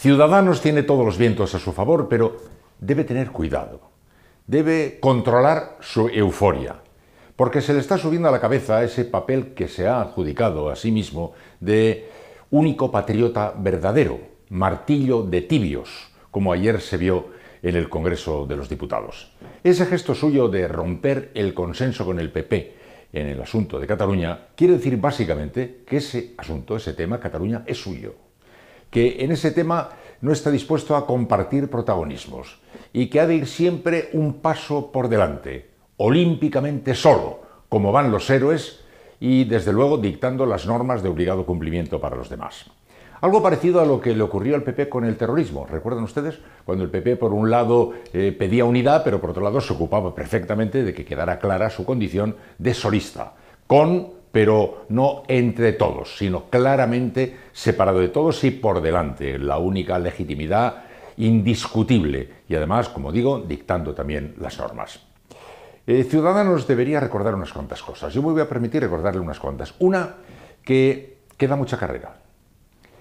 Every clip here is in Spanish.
Ciudadanos tiene todos los vientos a su favor, pero debe tener cuidado. Debe controlar su euforia, porque se le está subiendo a la cabeza ese papel que se ha adjudicado a sí mismo de único patriota verdadero, martillo de tibios, como ayer se vio en el Congreso de los Diputados. Ese gesto suyo de romper el consenso con el PP en el asunto de Cataluña quiere decir básicamente que ese asunto, ese tema, Cataluña es suyo que en ese tema no está dispuesto a compartir protagonismos y que ha de ir siempre un paso por delante, olímpicamente solo, como van los héroes y desde luego dictando las normas de obligado cumplimiento para los demás. Algo parecido a lo que le ocurrió al PP con el terrorismo. ¿Recuerdan ustedes? Cuando el PP, por un lado, eh, pedía unidad, pero por otro lado se ocupaba perfectamente de que quedara clara su condición de solista, con pero no entre todos, sino claramente separado de todos y por delante, la única legitimidad indiscutible y además, como digo, dictando también las normas. Eh, Ciudadanos debería recordar unas cuantas cosas. Yo me voy a permitir recordarle unas cuantas. Una, que queda mucha carrera.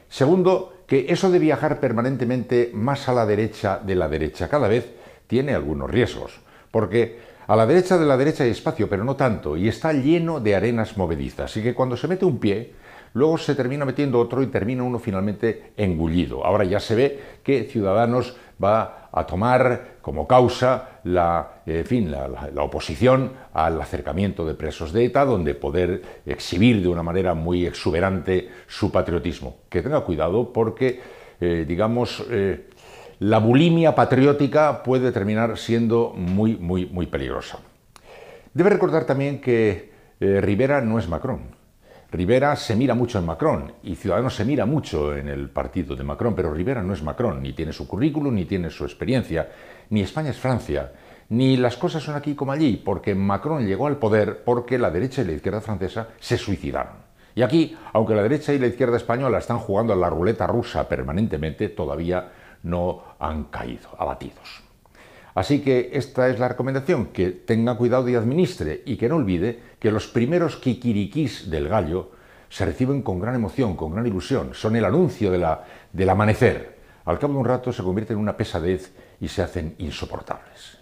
Segundo, que eso de viajar permanentemente más a la derecha de la derecha cada vez tiene algunos riesgos, porque a la derecha de la derecha hay espacio, pero no tanto, y está lleno de arenas movedizas. Así que cuando se mete un pie, luego se termina metiendo otro y termina uno finalmente engullido. Ahora ya se ve que Ciudadanos va a tomar como causa la, fin, la, oposición al acercamiento de presos de ETA, donde poder exhibir de una manera muy exuberante su patriotismo. Que tenga cuidado porque, eh, digamos, eh, la bulimia patriótica puede terminar siendo muy, muy, muy peligrosa. Debe recordar también que eh, Rivera no es Macron. Rivera se mira mucho en Macron y Ciudadanos se mira mucho en el partido de Macron, pero Rivera no es Macron, ni tiene su currículum, ni tiene su experiencia, ni España es Francia, ni las cosas son aquí como allí, porque Macron llegó al poder porque la derecha y la izquierda francesa se suicidaron. Y aquí, aunque la derecha y la izquierda española están jugando a la ruleta rusa permanentemente, todavía no han caído abatidos. Así que esta es la recomendación, que tenga cuidado y administre y que no olvide que los primeros kikirikis del gallo se reciben con gran emoción, con gran ilusión, son el anuncio del amanecer. Al cabo de un rato se convierten en una pesadez y se hacen insoportables.